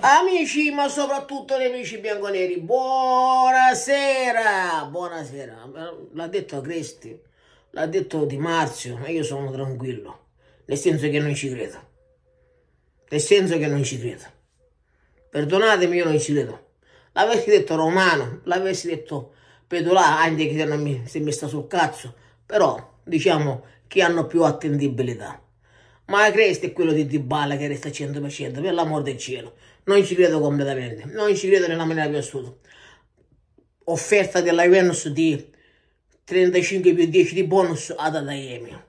Amici, ma soprattutto nemici bianconeri, buonasera, buonasera, l'ha detto Cresti, l'ha detto Di Marzio, ma io sono tranquillo, nel senso che non ci credo, nel senso che non ci credo, perdonatemi, io non ci credo, l'avessi detto Romano, l'avessi detto Pedolà, anche se mi, se mi sta sul cazzo, però diciamo che hanno più attendibilità. Ma Cresta è quello di Dybala che resta 100%, per l'amor del cielo. Non ci credo completamente, non ci credo nella maniera più assoluta. Offerta della Venus di 35 più 10 di bonus ad Adaiemio.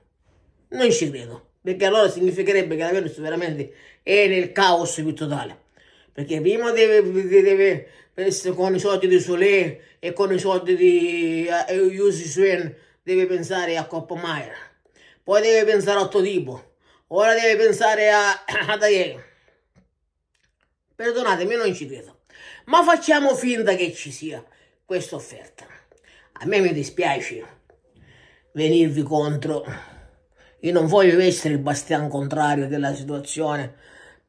Non ci credo, perché allora significherebbe che la Venus veramente è nel caos più totale. Perché prima deve, deve, deve con i soldi di Sole e con i soldi di uh, eh, Yusi deve pensare a Coppa Maia. Poi deve pensare a tipo. Ora devi pensare a... Perdonatemi, non ci credo. Ma facciamo finta che ci sia questa offerta. A me mi dispiace venirvi contro. Io non voglio essere il bastian contrario della situazione.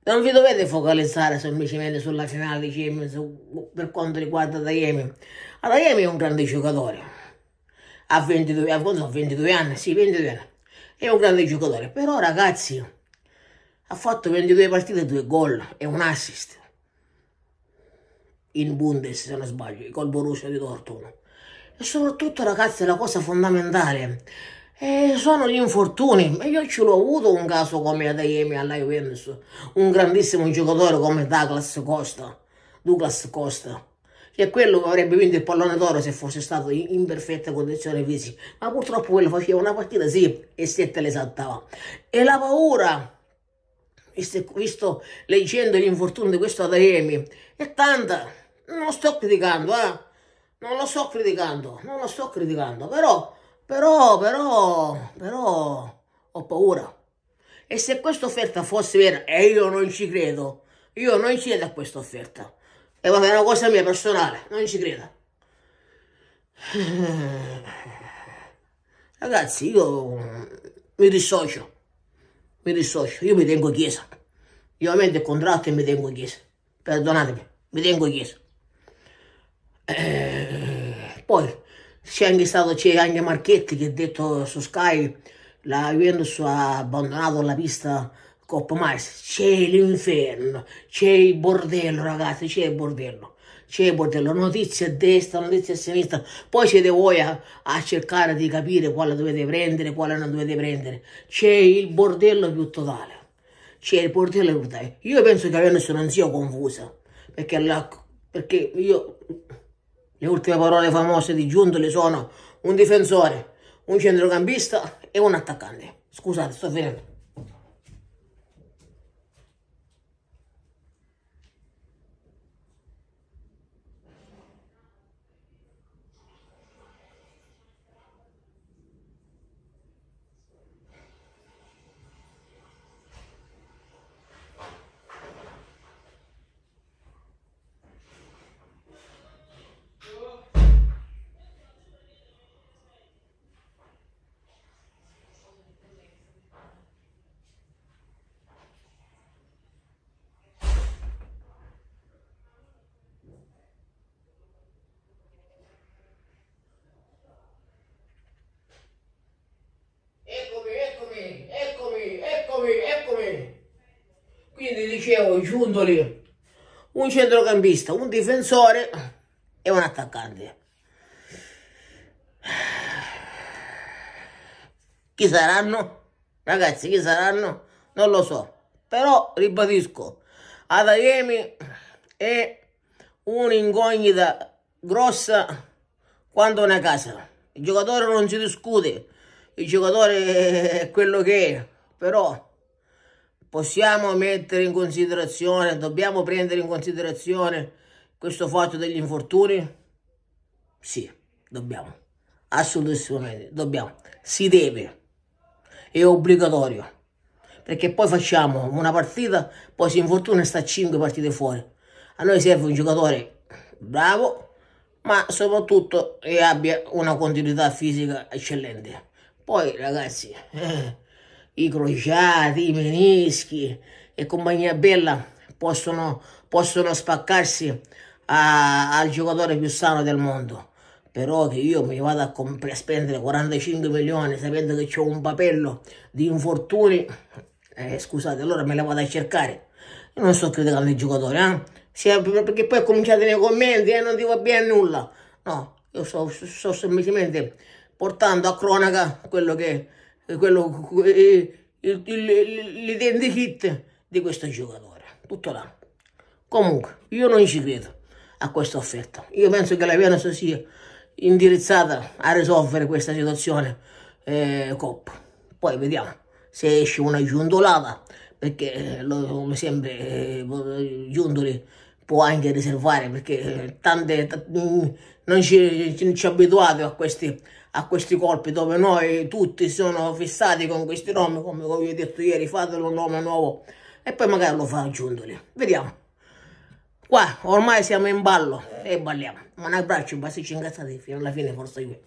Non vi dovete focalizzare semplicemente sulla finale di Champions per quanto riguarda Adayemi. Adayemi è un grande giocatore. Ha 22, 22 anni, sì, 22 anni è un grande giocatore, però ragazzi ha fatto 22 partite, 2 gol e un assist in Bundes se non sbaglio, col Borussia di Dortmund. E soprattutto ragazzi la cosa fondamentale eh, sono gli infortuni. E io ce l'ho avuto un caso come Adeyemi alla Juventus, un grandissimo giocatore come Douglas Costa. Douglas Costa che quello avrebbe vinto il pallone d'oro se fosse stato in, perfetta condizione fisica, ma purtroppo quello faceva una partita sì e sette le saltava. E la paura, visto, visto leggendo l'infortunio di questo Adariemi, è tanta, non lo sto criticando, eh? non lo sto criticando, non lo sto criticando, però, però, però, però ho paura. E se questa offerta fosse vera, e io non ci credo, io non ci credo a questa offerta, e guarda, è una cosa mia personale, non ci creda. Eh, ragazzi, io eh, mi dissocio, mi dissocio, io mi tengo a chiesa. Io ovviamente il contratto e mi tengo a chiesa. Perdonatemi, mi tengo a chiesa. Eh, poi c'è anche stato, c'è anche Marchetti che ha detto su Sky la Juventus ha abbandonato la pista Coppa Maestri, c'è l'inferno, c'è il bordello ragazzi, c'è il bordello. C'è il bordello, notizie a destra, notizie a sinistra, poi siete voi a, a cercare di capire quale dovete prendere, quale non dovete prendere. C'è il bordello più totale c'è il bordello più totale, Io penso che adesso non sia confusa, perché, la, perché io le ultime parole famose di Giuntoli sono un difensore, un centrocampista e un attaccante. Scusate, sto finendo. Ceo, Giuntoli, un centrocampista, un difensore e un attaccante. Chi saranno? Ragazzi, chi saranno? Non lo so. Però, ribadisco, Adayemi è un'incognita grossa quanto una casa. Il giocatore non si discute, il giocatore è quello che è, però possiamo mettere in considerazione, dobbiamo prendere in considerazione questo fatto degli infortuni? Sì, dobbiamo, assolutamente, dobbiamo, si deve, è obbligatorio, perché poi facciamo una partita, poi si infortuna e sta 5 partite fuori. A noi serve un giocatore bravo, ma soprattutto che abbia una continuità fisica eccellente. Poi ragazzi... Eh, i crociati, i menischi e compagnia bella possono, possono spaccarsi a, al giocatore più sano del mondo. Però che io mi vado a, a spendere 45 milioni sapendo che ho un papello di infortuni, eh, scusate, allora me la vado a cercare. Io non sto criticando i giocatori, eh? Se, perché poi cominciate nei commenti e eh, non ti va bene nulla. No, io sto, sto semplicemente portando a cronaca quello che eh, quello, eh, l'identikit di questo giocatore. Tutto là. Comunque, io non ci credo a questa offerta. Io penso che la Venus sia indirizzata a risolvere questa situazione eh, Coppa. Poi vediamo se esce una giuntolata, perché eh, lo, mi sembra eh, giondoli può anche riservare perché tante, tante mm, non ci, ci, ci abituate a questi, a questi colpi dove noi tutti sono fissati con questi nomi come vi ho detto ieri fatelo un nome nuovo e poi magari lo fa aggiungere vediamo qua ormai siamo in ballo e balliamo un abbraccio basta ci incazzate fino alla fine forse io